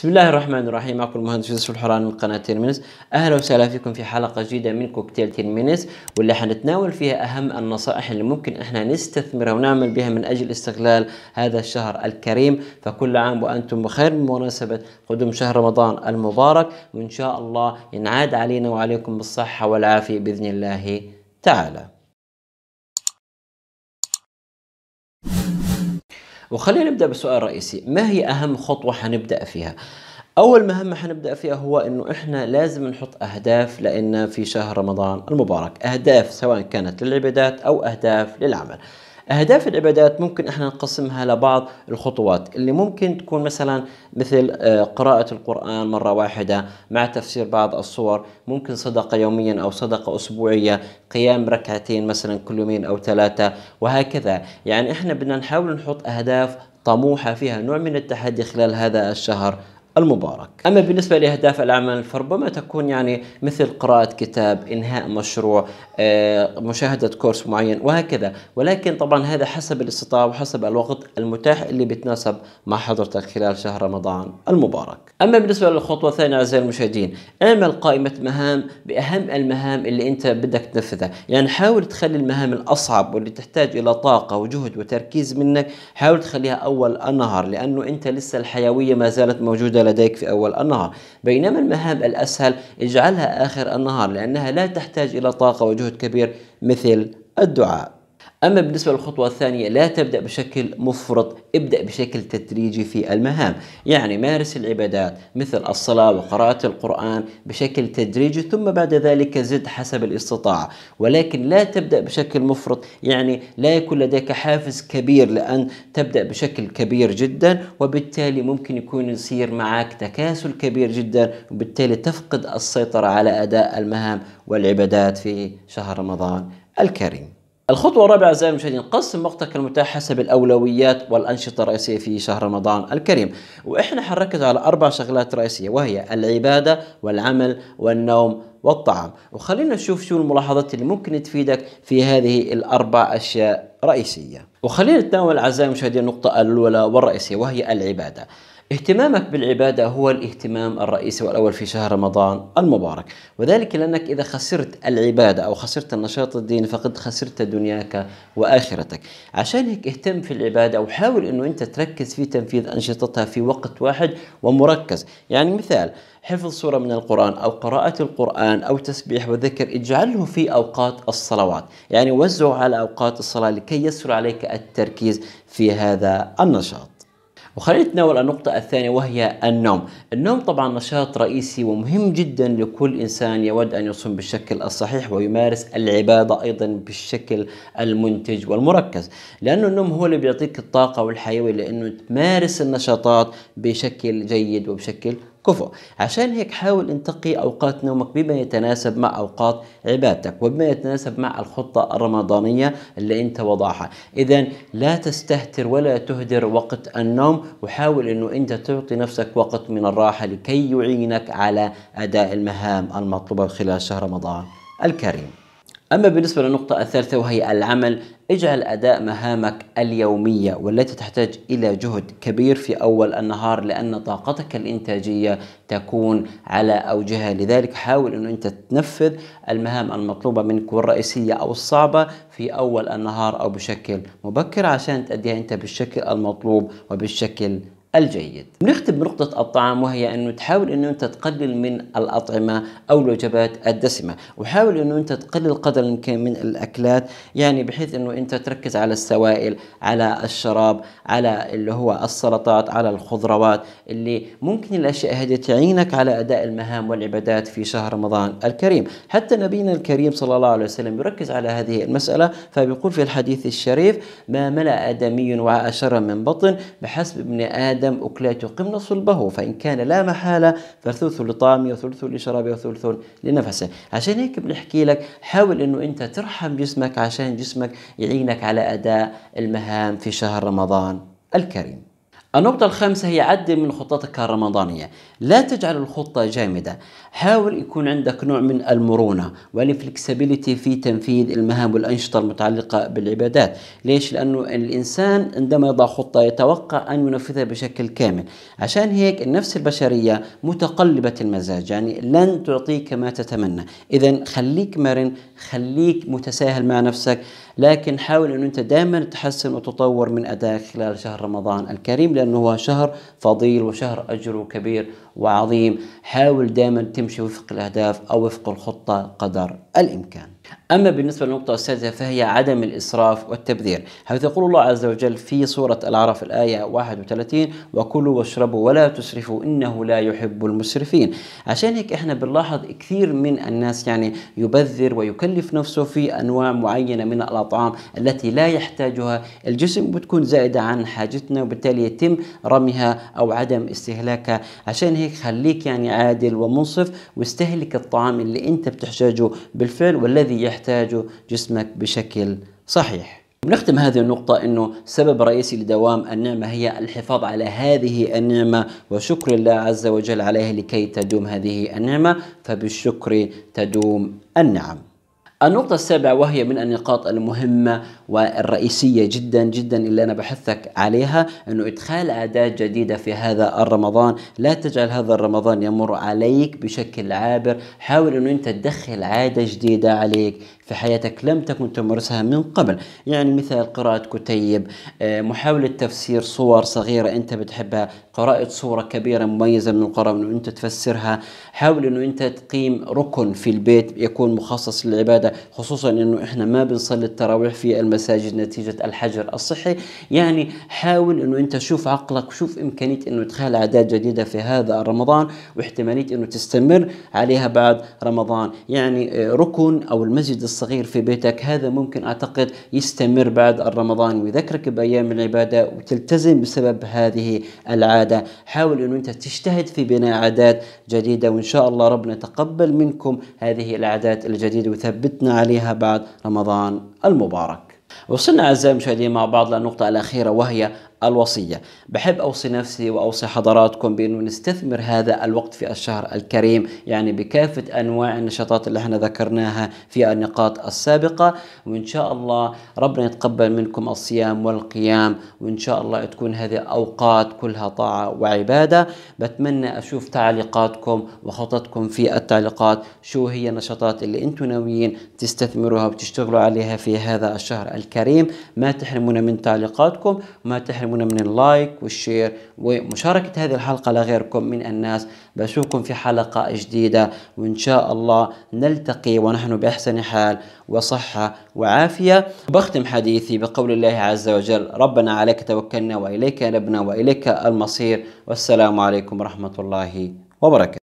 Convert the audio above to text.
بسم الله الرحمن الرحيم معكم المهندس يوسف الحران من قناة تيرمينس أهلا وسهلا فيكم في حلقة جديدة من كوكتيل تيرمينس واللي حنتناول فيها أهم النصائح اللي ممكن إحنا نستثمرها ونعمل بها من أجل استغلال هذا الشهر الكريم فكل عام وأنتم بخير بمناسبة قدوم شهر رمضان المبارك وإن شاء الله ينعاد علينا وعليكم بالصحة والعافية بإذن الله تعالى وخلينا نبدا بسؤال الرئيسي ما هي اهم خطوه حنبدا فيها اول مهمه حنبدا فيها هو انه احنا لازم نحط اهداف لان في شهر رمضان المبارك اهداف سواء كانت للعبادات او اهداف للعمل أهداف العبادات ممكن احنا نقسمها لبعض الخطوات اللي ممكن تكون مثلا مثل آه، قراءة القرآن مرة واحدة مع تفسير بعض الصور ممكن صدقة يوميا أو صدقة أسبوعية قيام ركعتين مثلا كل يومين أو ثلاثة وهكذا يعني احنا بدنا نحاول نحط أهداف طموحة فيها نوع من التحدي خلال هذا الشهر المبارك أما بالنسبة لأهداف الأعمال فربما تكون يعني مثل قراءة كتاب إنهاء مشروع آه، مشاهدة كورس معين وهكذا ولكن طبعا هذا حسب الاستطاعة وحسب الوقت المتاح اللي بيتناسب مع حضرتك خلال شهر رمضان المبارك أما بالنسبة للخطوة الثانية أعزائي المشاهدين اعمل قائمة مهام بأهم المهام اللي أنت بدك تنفذها يعني حاول تخلي المهام الأصعب واللي تحتاج إلى طاقة وجهد وتركيز منك حاول تخليها أول النهار لأنه أنت لسه الحيوية ما زالت موجودة لديك في أول النهار بينما المهام الأسهل اجعلها آخر النهار لأنها لا تحتاج إلى طاقة وجهد كبير مثل الدعاء أما بالنسبة للخطوة الثانية لا تبدأ بشكل مفرط ابدأ بشكل تدريجي في المهام يعني مارس العبادات مثل الصلاة وقراءة القرآن بشكل تدريجي ثم بعد ذلك زد حسب الاستطاعة ولكن لا تبدأ بشكل مفرط يعني لا يكون لديك حافز كبير لأن تبدأ بشكل كبير جدا وبالتالي ممكن يكون يصير معك تكاسل كبير جدا وبالتالي تفقد السيطرة على أداء المهام والعبادات في شهر رمضان الكريم الخطوة الرابعة أعزائي المشاهدين قسم وقتك المتاح حسب الأولويات والأنشطة الرئيسية في شهر رمضان الكريم وإحنا حنركز على أربع شغلات رئيسية وهي العبادة والعمل والنوم والطعام وخلينا نشوف شو الملاحظات اللي ممكن تفيدك في هذه الأربع أشياء رئيسية وخلينا نتناول أعزائي المشاهدين النقطة الأولى والرئيسية وهي العبادة اهتمامك بالعبادة هو الاهتمام الرئيسي والأول في شهر رمضان المبارك وذلك لأنك إذا خسرت العبادة أو خسرت النشاط الديني فقد خسرت دنياك وآخرتك عشان هيك اهتم في العبادة وحاول أنه أنت تركز في تنفيذ أنشطتها في وقت واحد ومركز يعني مثال حفظ سورة من القرآن أو قراءة القرآن أو تسبيح وذكر اجعله في أوقات الصلوات يعني وزعه على أوقات الصلاة لكي يسهل عليك التركيز في هذا النشاط وخلينا نتناول النقطة الثانية وهي النوم النوم طبعا نشاط رئيسي ومهم جدا لكل إنسان يود أن يصوم بالشكل الصحيح ويمارس العبادة أيضا بالشكل المنتج والمركز لأنه النوم هو اللي بيعطيك الطاقة والحيوية لأنه تمارس النشاطات بشكل جيد وبشكل كفؤ عشان هيك حاول أن تقي أوقات نومك بما يتناسب مع أوقات عبادتك وبما يتناسب مع الخطة الرمضانية اللي أنت وضعها إذا لا تستهتر ولا تهدر وقت النوم وحاول أنه أنت تعطي نفسك وقت من الراحة لكي يعينك على أداء المهام المطلوبة خلال شهر رمضان الكريم أما بالنسبة للنقطة الثالثة وهي العمل اجعل أداء مهامك اليومية والتي تحتاج إلى جهد كبير في أول النهار لأن طاقتك الإنتاجية تكون على أوجهها لذلك حاول أن أنت تنفذ المهام المطلوبة منك والرئيسية أو الصعبة في أول النهار أو بشكل مبكر عشان تأديها أنت بالشكل المطلوب وبالشكل الجيد بنختم بنقطة الطعام وهي أنه تحاول أنه أنت تقلل من الأطعمة أو الوجبات الدسمة وحاول أنه أنت تقلل قدر الإمكان من الأكلات يعني بحيث أنه أنت تركز على السوائل على الشراب على اللي هو السلطات على الخضروات اللي ممكن الأشياء هذه تعينك على أداء المهام والعبادات في شهر رمضان الكريم حتى نبينا الكريم صلى الله عليه وسلم يركز على هذه المسألة فبيقول في الحديث الشريف ما ملأ آدمي وعاء شرا من بطن بحسب ابن آدم دم أكلات يقمن صلبه فإن كان لا محالة فثلث لطعامه وثلث لشرابه وثلث لنفسه عشان هيك بنحكي لك حاول أنه أنت ترحم جسمك عشان جسمك يعينك على أداء المهام في شهر رمضان الكريم النقطة الخامسة هي عدل من خطتك الرمضانية لا تجعل الخطة جامدة حاول يكون عندك نوع من المرونة والفلكسبيليتي في تنفيذ المهام والأنشطة المتعلقة بالعبادات ليش؟ لأنه الإنسان عندما يضع خطة يتوقع أن ينفذها بشكل كامل عشان هيك النفس البشرية متقلبة المزاج يعني لن تعطيك ما تتمنى إذا خليك مرن خليك متساهل مع نفسك لكن حاول أن أنت دائما تحسن وتطور من أدائك خلال شهر رمضان الكريم لأنه هو شهر فضيل وشهر أجره كبير وعظيم حاول دائما تمشي وفق الأهداف أو وفق الخطة قدر الإمكان أما بالنسبة للنقطة السادسة فهي عدم الإسراف والتبذير حيث يقول الله عز وجل في سورة الأعراف الآية 31 وكلوا واشربوا ولا تسرفوا إنه لا يحب المسرفين عشان هيك إحنا بنلاحظ كثير من الناس يعني يبذر ويكلف نفسه في أنواع معينة من الأطعام التي لا يحتاجها الجسم بتكون زائدة عن حاجتنا وبالتالي يتم رميها أو عدم استهلاكها عشان هيك خليك يعني عادل ومنصف واستهلك الطعام اللي أنت بتحتاجه بالفعل والذي يحتاجه جسمك بشكل صحيح بنختم هذه النقطة أنه سبب رئيسي لدوام النعمة هي الحفاظ على هذه النعمة وشكر الله عز وجل عليها لكي تدوم هذه النعمة فبالشكر تدوم النعم النقطة السابعة وهي من النقاط المهمة والرئيسية جدا جدا اللي أنا بحثك عليها أنه إدخال عادات جديدة في هذا الرمضان لا تجعل هذا الرمضان يمر عليك بشكل عابر حاول أنه أنت تدخل عادة جديدة عليك في حياتك لم تكن تمارسها من قبل يعني مثال قراءة كتيب آه، محاولة تفسير صور صغيرة أنت بتحبها قراءة صورة كبيرة مميزة من القرآن أنت تفسرها حاول أنه أنت تقيم ركن في البيت يكون مخصص للعبادة خصوصا أنه إحنا ما بنصلي التراويح في المساجد نتيجة الحجر الصحي يعني حاول أنه أنت شوف عقلك وشوف إمكانية أنه تخيل عادات جديدة في هذا رمضان واحتمالية أنه تستمر عليها بعد رمضان يعني آه، ركن أو المسجد الصحي الصغير في بيتك هذا ممكن أعتقد يستمر بعد الرمضان ويذكرك بأيام العبادة وتلتزم بسبب هذه العادة حاول أنه أنت تجتهد في بناء عادات جديدة وإن شاء الله ربنا تقبل منكم هذه العادات الجديدة وثبتنا عليها بعد رمضان المبارك وصلنا أعزائي المشاهدين مع بعض للنقطة الأخيرة وهي الوصية بحب أوصي نفسي وأوصي حضراتكم بأنه نستثمر هذا الوقت في الشهر الكريم يعني بكافة أنواع النشاطات اللي احنا ذكرناها في النقاط السابقة وإن شاء الله ربنا يتقبل منكم الصيام والقيام وإن شاء الله تكون هذه أوقات كلها طاعة وعبادة بتمنى أشوف تعليقاتكم وخططكم في التعليقات شو هي النشاطات اللي أنتم ناويين تستثمروها وتشتغلوا عليها في هذا الشهر الكريم ما تحرمونا من تعليقاتكم ما تحرمونا تمنعونا من اللايك والشير ومشاركة هذه الحلقة لغيركم من الناس بشوفكم في حلقة جديدة وإن شاء الله نلتقي ونحن بأحسن حال وصحة وعافية بختم حديثي بقول الله عز وجل ربنا عليك توكلنا وإليك نبنا وإليك المصير والسلام عليكم ورحمة الله وبركاته